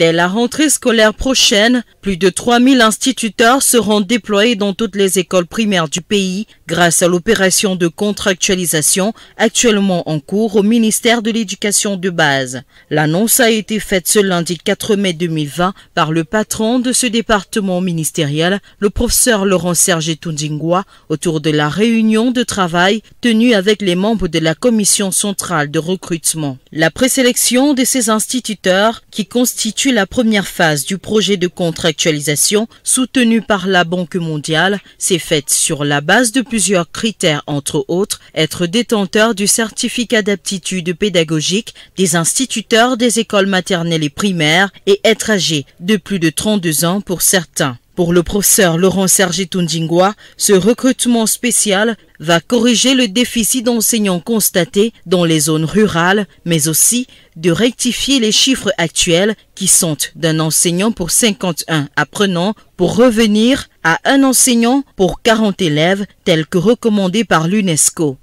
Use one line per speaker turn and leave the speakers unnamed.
Dès la rentrée scolaire prochaine, plus de 3000 instituteurs seront déployés dans toutes les écoles primaires du pays grâce à l'opération de contractualisation actuellement en cours au ministère de l'Éducation de base. L'annonce a été faite ce lundi 4 mai 2020 par le patron de ce département ministériel, le professeur Laurent Serge Tundingwa, autour de la réunion de travail tenue avec les membres de la commission centrale de recrutement. La présélection de ces instituteurs qui constituent la première phase du projet de contractualisation soutenu par la Banque mondiale. s'est faite sur la base de plusieurs critères, entre autres, être détenteur du certificat d'aptitude pédagogique des instituteurs des écoles maternelles et primaires et être âgé de plus de 32 ans pour certains. Pour le professeur Laurent Sergi Tundjingwa, ce recrutement spécial va corriger le déficit d'enseignants constaté dans les zones rurales, mais aussi de rectifier les chiffres actuels qui sont d'un enseignant pour 51 apprenants pour revenir à un enseignant pour 40 élèves tel que recommandé par l'UNESCO.